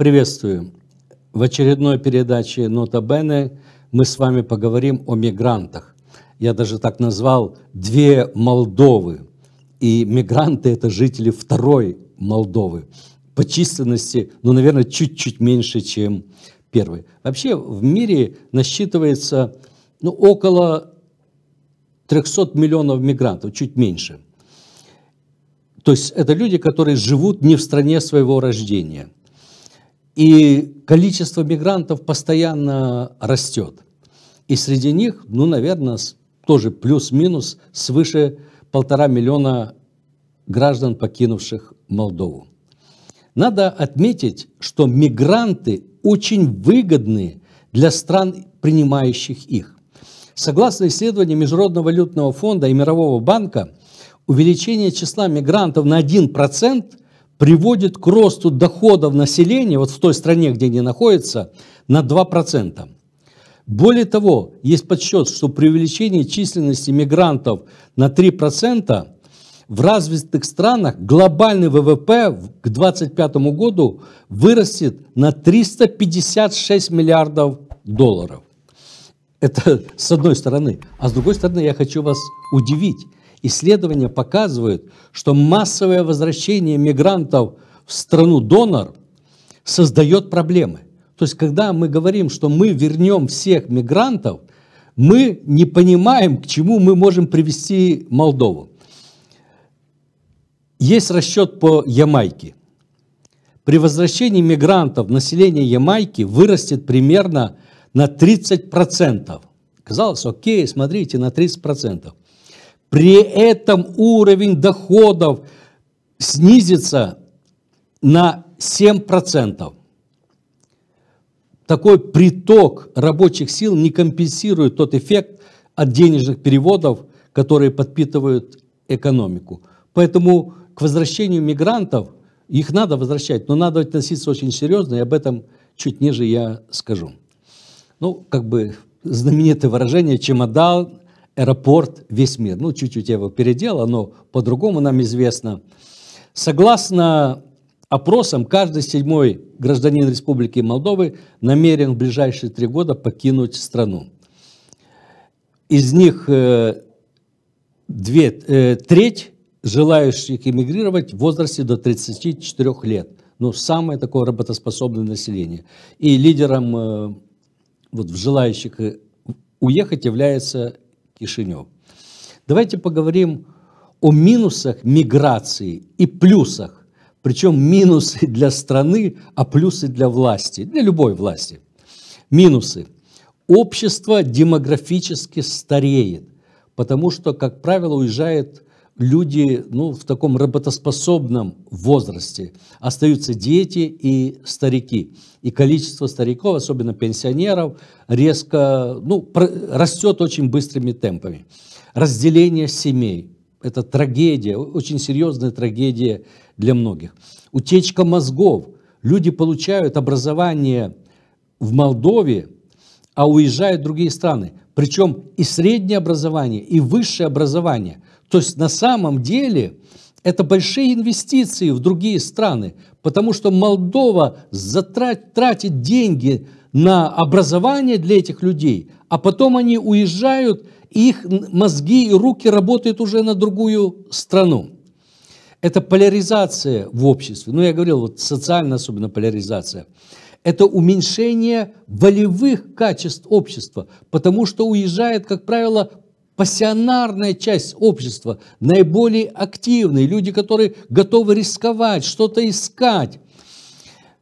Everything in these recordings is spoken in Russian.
Приветствую. В очередной передаче «Нота Бене» мы с вами поговорим о мигрантах. Я даже так назвал «Две Молдовы». И мигранты – это жители второй Молдовы. По численности, ну, наверное, чуть-чуть меньше, чем первой. Вообще в мире насчитывается ну, около 300 миллионов мигрантов, чуть меньше. То есть это люди, которые живут не в стране своего рождения – и количество мигрантов постоянно растет. И среди них, ну, наверное, тоже плюс-минус свыше полтора миллиона граждан, покинувших Молдову. Надо отметить, что мигранты очень выгодны для стран, принимающих их. Согласно исследованию Международного валютного фонда и Мирового банка, увеличение числа мигрантов на 1% приводит к росту доходов населения, вот в той стране, где они находятся, на 2%. Более того, есть подсчет, что при увеличении численности мигрантов на 3% в развитых странах глобальный ВВП к 2025 году вырастет на 356 миллиардов долларов. Это с одной стороны. А с другой стороны, я хочу вас удивить. Исследования показывают, что массовое возвращение мигрантов в страну-донор создает проблемы. То есть, когда мы говорим, что мы вернем всех мигрантов, мы не понимаем, к чему мы можем привести Молдову. Есть расчет по Ямайке. При возвращении мигрантов население Ямайки вырастет примерно на 30%. Казалось, окей, смотрите, на 30%. При этом уровень доходов снизится на 7%. Такой приток рабочих сил не компенсирует тот эффект от денежных переводов, которые подпитывают экономику. Поэтому к возвращению мигрантов, их надо возвращать, но надо относиться очень серьезно, и об этом чуть ниже я скажу. Ну, как бы знаменитое выражение «чемодан аэропорт весь мир. Ну, чуть-чуть я его переделал, но по-другому нам известно. Согласно опросам, каждый седьмой гражданин Республики Молдовы намерен в ближайшие три года покинуть страну. Из них э, две, э, треть желающих эмигрировать в возрасте до 34 лет. Ну, самое такое работоспособное население. И лидером э, вот, в желающих э, уехать является Кишинев. Давайте поговорим о минусах миграции и плюсах. Причем минусы для страны, а плюсы для власти, для любой власти. Минусы. Общество демографически стареет, потому что, как правило, уезжает люди ну, в таком работоспособном возрасте. Остаются дети и старики. И количество стариков, особенно пенсионеров, резко ну, растет очень быстрыми темпами. Разделение семей – это трагедия, очень серьезная трагедия для многих. Утечка мозгов. Люди получают образование в Молдове, а уезжают в другие страны. Причем и среднее образование, и высшее образование – то есть на самом деле это большие инвестиции в другие страны, потому что Молдова затрат, тратит деньги на образование для этих людей, а потом они уезжают, и их мозги и руки работают уже на другую страну. Это поляризация в обществе. Ну, я говорил, вот социально особенно поляризация. Это уменьшение волевых качеств общества, потому что уезжает, как правило, пассионарная часть общества, наиболее активные, люди, которые готовы рисковать, что-то искать,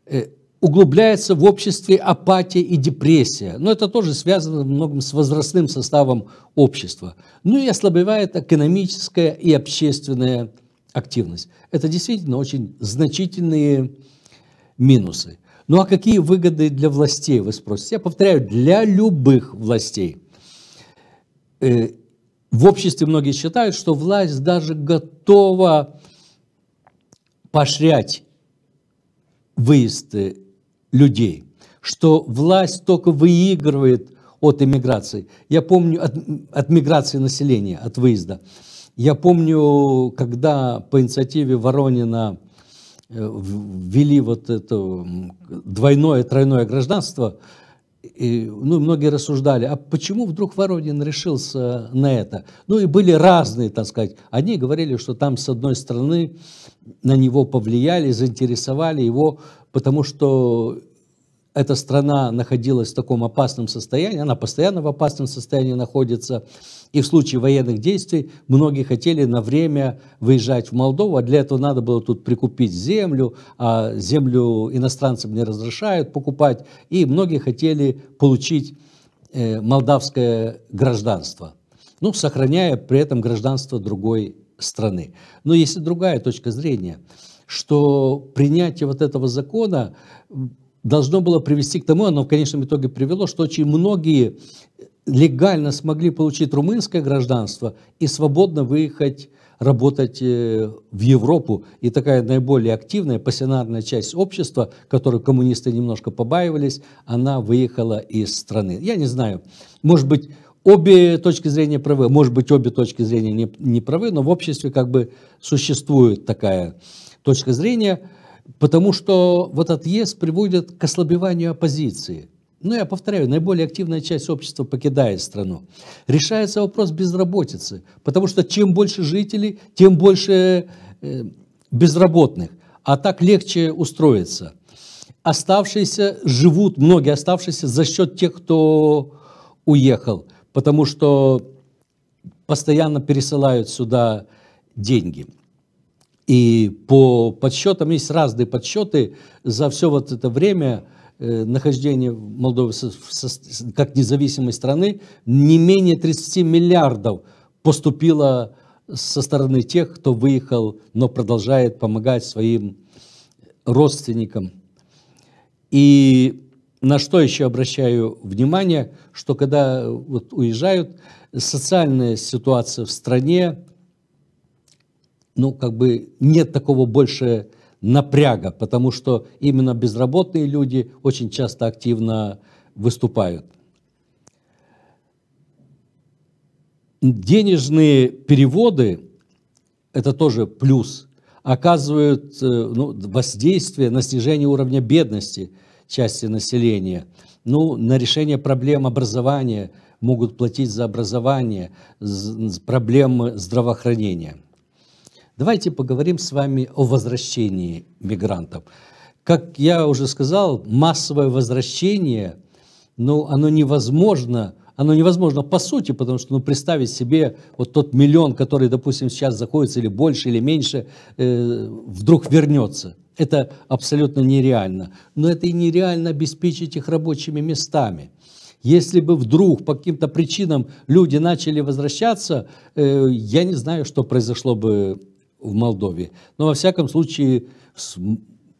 э, углубляется в обществе апатия и депрессия. Но это тоже связано многом с возрастным составом общества. Ну и ослабевает экономическая и общественная активность. Это действительно очень значительные минусы. Ну а какие выгоды для властей, вы спросите? Я повторяю, для любых властей. Э, в обществе многие считают, что власть даже готова поощрять выезды людей, что власть только выигрывает от иммиграции. Я помню от, от миграции населения, от выезда. Я помню, когда по инициативе Воронина э, ввели вот это двойное, тройное гражданство – и, ну, многие рассуждали, а почему вдруг Воронин решился на это? Ну, и были разные, так сказать. Одни говорили, что там, с одной стороны, на него повлияли, заинтересовали его, потому что эта страна находилась в таком опасном состоянии, она постоянно в опасном состоянии находится, и в случае военных действий многие хотели на время выезжать в Молдову, а для этого надо было тут прикупить землю, а землю иностранцам не разрешают покупать, и многие хотели получить э, молдавское гражданство, ну, сохраняя при этом гражданство другой страны. Но есть и другая точка зрения, что принятие вот этого закона должно было привести к тому, оно в конечном итоге привело, что очень многие легально смогли получить румынское гражданство и свободно выехать работать э, в Европу. И такая наиболее активная пассионарная часть общества, которую коммунисты немножко побаивались, она выехала из страны. Я не знаю, может быть, обе точки зрения правы, может быть, обе точки зрения не, не правы, но в обществе как бы существует такая точка зрения. Потому что вот отъезд приводит к ослабеванию оппозиции. Ну, я повторяю, наиболее активная часть общества покидает страну. Решается вопрос безработицы, потому что чем больше жителей, тем больше э, безработных, а так легче устроиться. Оставшиеся живут, многие оставшиеся за счет тех, кто уехал, потому что постоянно пересылают сюда деньги. И по подсчетам, есть разные подсчеты за все вот это время э, нахождения Молдовы со, со, как независимой страны, не менее 30 миллиардов поступило со стороны тех, кто выехал, но продолжает помогать своим родственникам. И на что еще обращаю внимание, что когда вот уезжают, социальная ситуация в стране, ну, как бы нет такого больше напряга, потому что именно безработные люди очень часто активно выступают. Денежные переводы, это тоже плюс, оказывают э, ну, воздействие на снижение уровня бедности части населения, ну, на решение проблем образования, могут платить за образование, проблемы здравоохранения – Давайте поговорим с вами о возвращении мигрантов. Как я уже сказал, массовое возвращение, ну, оно невозможно, оно невозможно по сути, потому что ну, представить себе вот тот миллион, который, допустим, сейчас заходится или больше, или меньше, э, вдруг вернется. Это абсолютно нереально. Но это и нереально обеспечить их рабочими местами. Если бы вдруг по каким-то причинам люди начали возвращаться, э, я не знаю, что произошло бы в Молдове. Но во всяком случае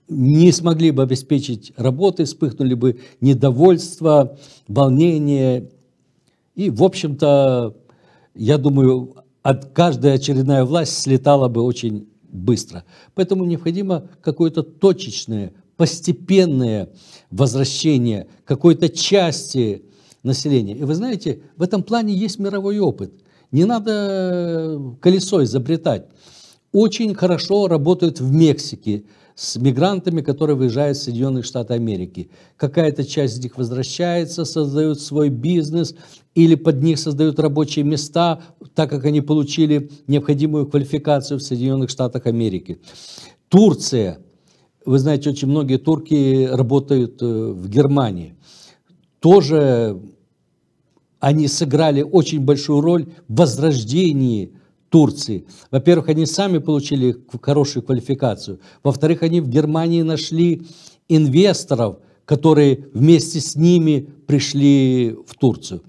не смогли бы обеспечить работы, вспыхнули бы недовольство, волнение. И, в общем-то, я думаю, от каждая очередная власть слетала бы очень быстро. Поэтому необходимо какое-то точечное, постепенное возвращение какой-то части населения. И вы знаете, в этом плане есть мировой опыт. Не надо э, колесо изобретать очень хорошо работают в Мексике с мигрантами, которые выезжают из Соединенных Штатов Америки. Какая-то часть из них возвращается, создают свой бизнес или под них создают рабочие места, так как они получили необходимую квалификацию в Соединенных Штатах Америки. Турция. Вы знаете, очень многие турки работают э, в Германии. Тоже они сыграли очень большую роль в возрождении Турции. Во-первых, они сами получили хорошую квалификацию. Во-вторых, они в Германии нашли инвесторов, которые вместе с ними пришли в Турцию.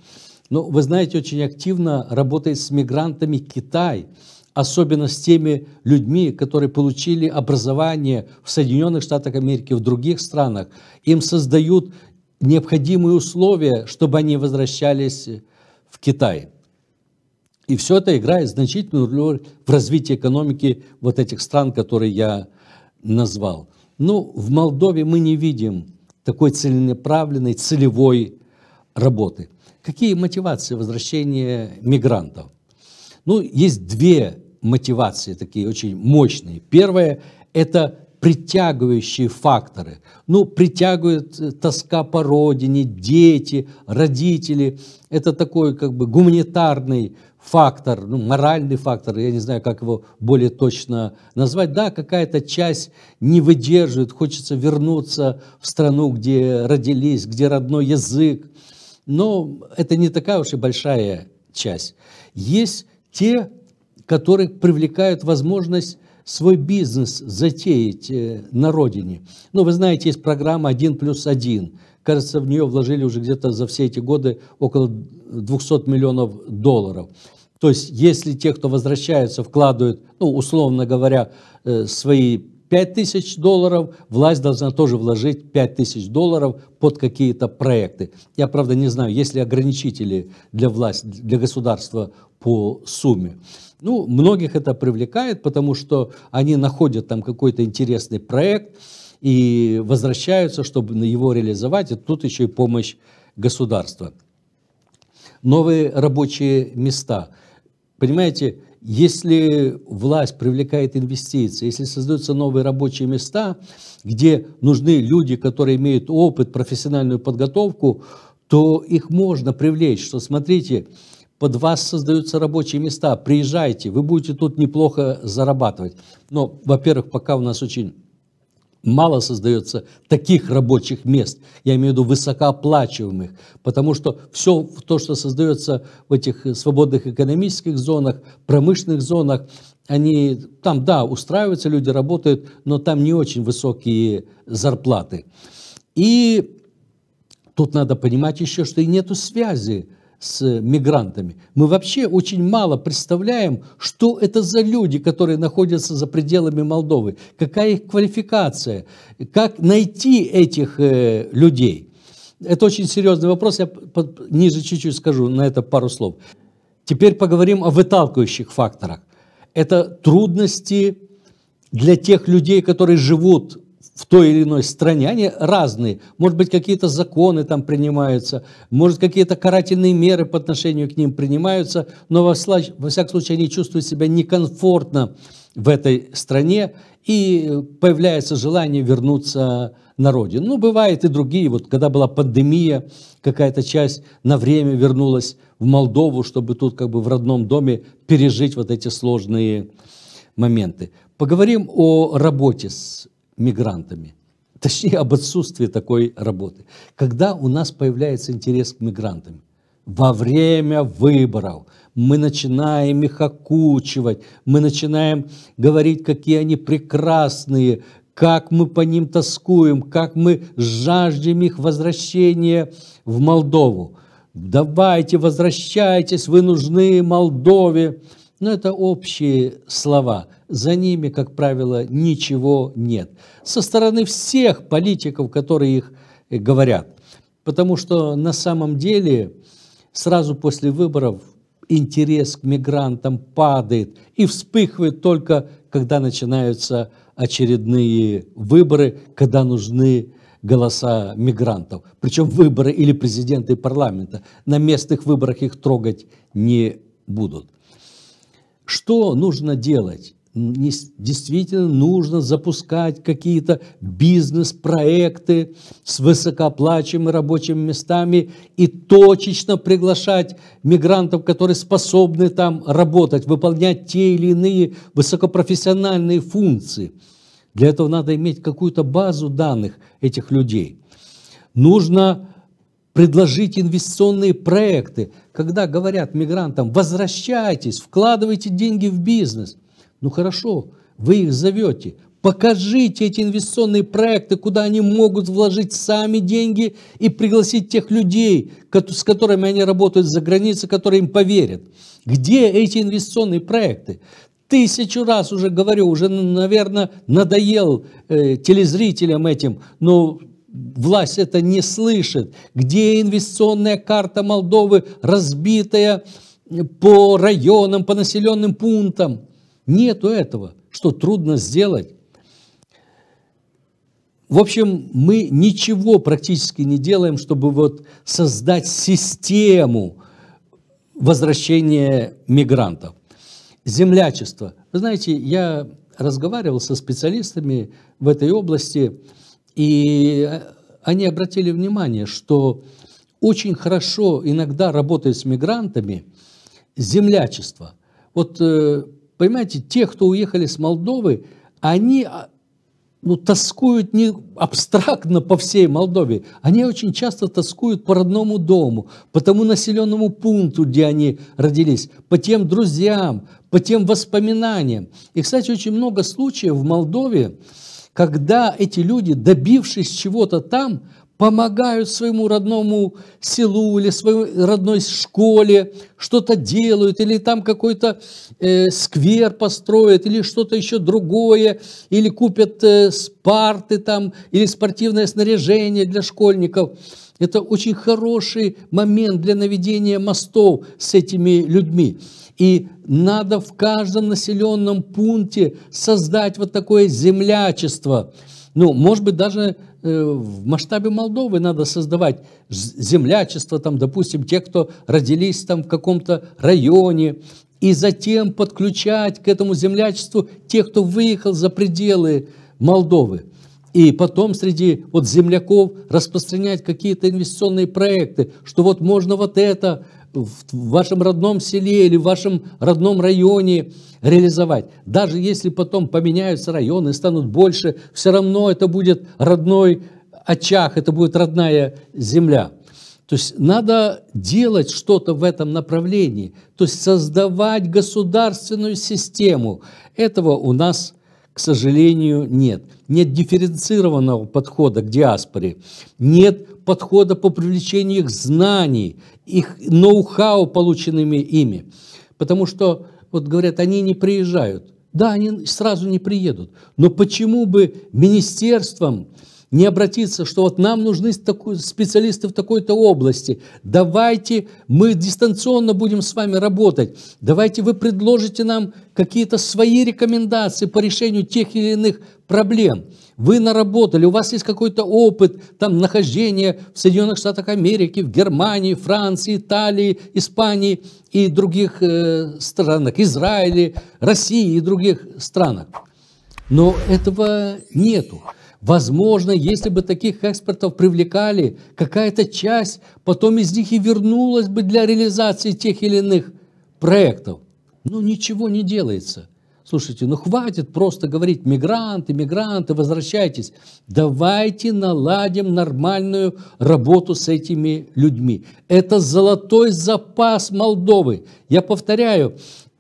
Но ну, вы знаете, очень активно работает с мигрантами Китай, особенно с теми людьми, которые получили образование в Соединенных Штатах Америки, в других странах. Им создают необходимые условия, чтобы они возвращались в Китай. И все это играет значительную роль в развитии экономики вот этих стран, которые я назвал. Ну, в Молдове мы не видим такой целенаправленной, целевой работы. Какие мотивации возвращения мигрантов? Ну, есть две мотивации такие очень мощные. Первое – это притягивающие факторы. Ну, притягивают э, тоска по родине, дети, родители. Это такой как бы гуманитарный фактор, ну, моральный фактор, я не знаю, как его более точно назвать. Да, какая-то часть не выдерживает, хочется вернуться в страну, где родились, где родной язык. Но это не такая уж и большая часть. Есть те, которые привлекают возможность свой бизнес затеять э, на родине. Ну, вы знаете, есть программа «Один плюс один», Кажется, в нее вложили уже где-то за все эти годы около 200 миллионов долларов. То есть, если те, кто возвращаются, вкладывают, ну, условно говоря, э, свои 5 тысяч долларов, власть должна тоже вложить 5 тысяч долларов под какие-то проекты. Я, правда, не знаю, есть ли ограничители для власти, для государства по сумме. Ну, многих это привлекает, потому что они находят там какой-то интересный проект, и возвращаются, чтобы его реализовать, и тут еще и помощь государства. Новые рабочие места. Понимаете, если власть привлекает инвестиции, если создаются новые рабочие места, где нужны люди, которые имеют опыт, профессиональную подготовку, то их можно привлечь, что смотрите, под вас создаются рабочие места, приезжайте, вы будете тут неплохо зарабатывать. Но, во-первых, пока у нас очень мало создается таких рабочих мест, я имею в виду высокооплачиваемых, потому что все то, что создается в этих э, свободных экономических зонах, промышленных зонах, они там, да, устраиваются, люди работают, но там не очень высокие зарплаты. И тут надо понимать еще, что и нету связи с мигрантами. Мы вообще очень мало представляем, что это за люди, которые находятся за пределами Молдовы, какая их квалификация, как найти этих э, людей. Это очень серьезный вопрос, я под, ниже чуть-чуть скажу на это пару слов. Теперь поговорим о выталкивающих факторах. Это трудности для тех людей, которые живут в той или иной стране, они разные. Может быть, какие-то законы там принимаются, может, какие-то карательные меры по отношению к ним принимаются, но во, во всяком случае они чувствуют себя некомфортно в этой стране, и появляется желание вернуться на родину. Ну, бывает и другие. Вот когда была пандемия, какая-то часть на время вернулась в Молдову, чтобы тут как бы в родном доме пережить вот эти сложные моменты. Поговорим о работе с мигрантами. Точнее, об отсутствии такой работы. Когда у нас появляется интерес к мигрантам? Во время выборов мы начинаем их окучивать, мы начинаем говорить, какие они прекрасные, как мы по ним тоскуем, как мы жаждем их возвращения в Молдову. Давайте, возвращайтесь, вы нужны Молдове. Но это общие слова. За ними, как правило, ничего нет. Со стороны всех политиков, которые их э, говорят. Потому что на самом деле сразу после выборов интерес к мигрантам падает и вспыхивает только, когда начинаются очередные выборы, когда нужны голоса мигрантов. Причем выборы или президенты парламента. На местных выборах их трогать не будут. Что нужно делать? действительно нужно запускать какие-то бизнес-проекты с высокооплачиваемыми рабочими местами и точечно приглашать мигрантов, которые способны там работать, выполнять те или иные высокопрофессиональные функции. Для этого надо иметь какую-то базу данных этих людей. Нужно предложить инвестиционные проекты, когда говорят мигрантам, возвращайтесь, вкладывайте деньги в бизнес. Ну хорошо, вы их зовете, покажите эти инвестиционные проекты, куда они могут вложить сами деньги и пригласить тех людей, с которыми они работают за границей, которые им поверят. Где эти инвестиционные проекты? Тысячу раз уже говорю, уже, наверное, надоел э, телезрителям этим, но власть это не слышит. Где инвестиционная карта Молдовы, разбитая по районам, по населенным пунктам? Нету этого. Что трудно сделать? В общем, мы ничего практически не делаем, чтобы вот создать систему возвращения мигрантов. Землячество. Вы знаете, я разговаривал со специалистами в этой области, и э, они обратили внимание, что очень хорошо иногда работает с мигрантами землячество. Вот, э, понимаете, те, кто уехали с Молдовы, они а, ну, тоскуют не абстрактно по всей Молдове, они очень часто тоскуют по родному дому, по тому населенному пункту, где они родились, по тем друзьям, по тем воспоминаниям. И, кстати, очень много случаев в Молдове, когда эти люди, добившись чего-то там, помогают своему родному селу или своей родной школе, что-то делают, или там какой-то э, сквер построят, или что-то еще другое, или купят э, спарты там, или спортивное снаряжение для школьников. Это очень хороший момент для наведения мостов с этими людьми. И надо в каждом населенном пункте создать вот такое землячество. Ну, может быть, даже э, в масштабе Молдовы надо создавать землячество, там, допустим, те, кто родились там в каком-то районе, и затем подключать к этому землячеству тех, кто выехал за пределы Молдовы. И потом среди вот земляков распространять какие-то инвестиционные проекты, что вот можно вот это в вашем родном селе или в вашем родном районе реализовать. Даже если потом поменяются районы, станут больше, все равно это будет родной очаг, это будет родная земля. То есть надо делать что-то в этом направлении, то есть создавать государственную систему. Этого у нас, к сожалению, нет. Нет дифференцированного подхода к диаспоре, нет подхода по привлечению их знаний, их ноу-хау, полученными ими. Потому что, вот говорят, они не приезжают. Да, они сразу не приедут. Но почему бы министерством, не обратиться, что вот нам нужны специалисты в такой-то области. Давайте мы дистанционно будем с вами работать. Давайте вы предложите нам какие-то свои рекомендации по решению тех или иных проблем. Вы наработали, у вас есть какой-то опыт, там, нахождения в Соединенных Штатах Америки, в Германии, Франции, Италии, Испании и других э, странах, Израиле, России и других странах. Но этого нету. Возможно, если бы таких экспертов привлекали, какая-то часть потом из них и вернулась бы для реализации тех или иных проектов. Но ничего не делается. Слушайте, ну хватит просто говорить мигранты, мигранты, возвращайтесь. Давайте наладим нормальную работу с этими людьми. Это золотой запас Молдовы. Я повторяю,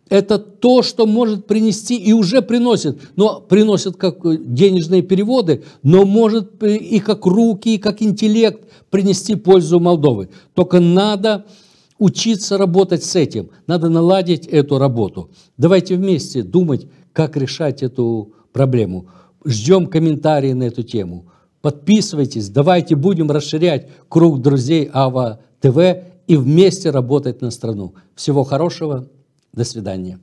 это то, что может принести и уже приносит, но приносит как э, денежные переводы, но может и как руки, и как интеллект принести пользу Молдовы. Только надо учиться работать с этим, надо наладить эту работу. Давайте вместе думать, как решать эту проблему. Ждем комментарии на эту тему. Подписывайтесь, давайте будем расширять круг друзей АВА ТВ и вместе работать на страну. Всего хорошего. До свидания.